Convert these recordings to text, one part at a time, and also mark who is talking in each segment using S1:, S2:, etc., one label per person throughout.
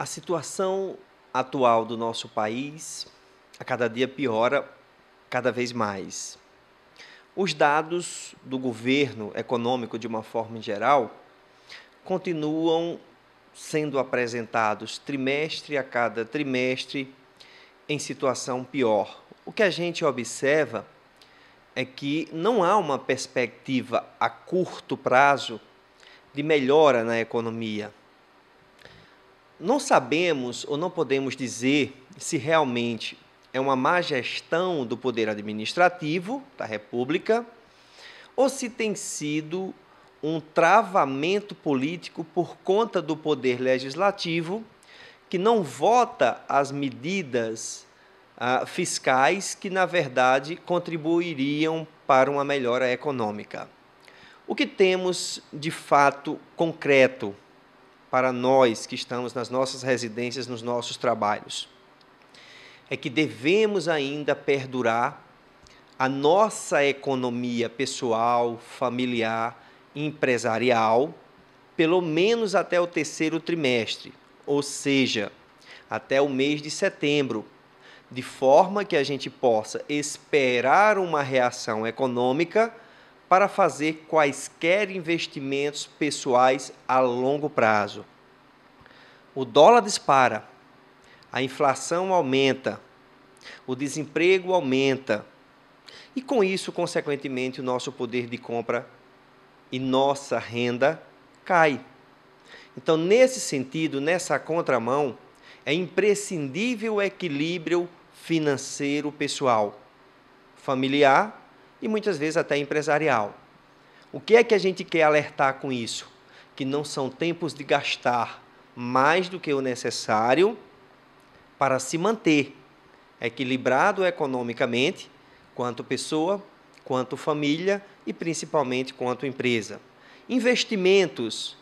S1: A situação atual do nosso país a cada dia piora cada vez mais. Os dados do governo econômico, de uma forma geral, continuam sendo apresentados trimestre a cada trimestre em situação pior. O que a gente observa é que não há uma perspectiva a curto prazo de melhora na economia. Não sabemos ou não podemos dizer se realmente é uma má gestão do poder administrativo da República ou se tem sido um travamento político por conta do poder legislativo que não vota as medidas ah, fiscais que, na verdade, contribuiriam para uma melhora econômica. O que temos de fato concreto para nós que estamos nas nossas residências, nos nossos trabalhos, é que devemos ainda perdurar a nossa economia pessoal, familiar, empresarial, pelo menos até o terceiro trimestre, ou seja, até o mês de setembro, de forma que a gente possa esperar uma reação econômica para fazer quaisquer investimentos pessoais a longo prazo. O dólar dispara, a inflação aumenta, o desemprego aumenta, e com isso, consequentemente, o nosso poder de compra e nossa renda cai. Então, nesse sentido, nessa contramão, é imprescindível o equilíbrio financeiro pessoal, familiar e muitas vezes até empresarial. O que é que a gente quer alertar com isso? Que não são tempos de gastar mais do que o necessário para se manter equilibrado economicamente, quanto pessoa, quanto família e principalmente quanto empresa. Investimentos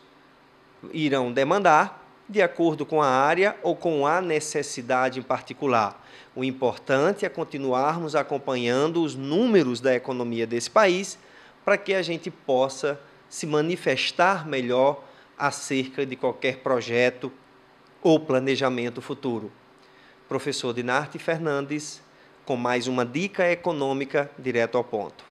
S1: irão demandar de acordo com a área ou com a necessidade em particular. O importante é continuarmos acompanhando os números da economia desse país para que a gente possa se manifestar melhor acerca de qualquer projeto ou planejamento futuro. Professor Dinarte Fernandes, com mais uma dica econômica direto ao ponto.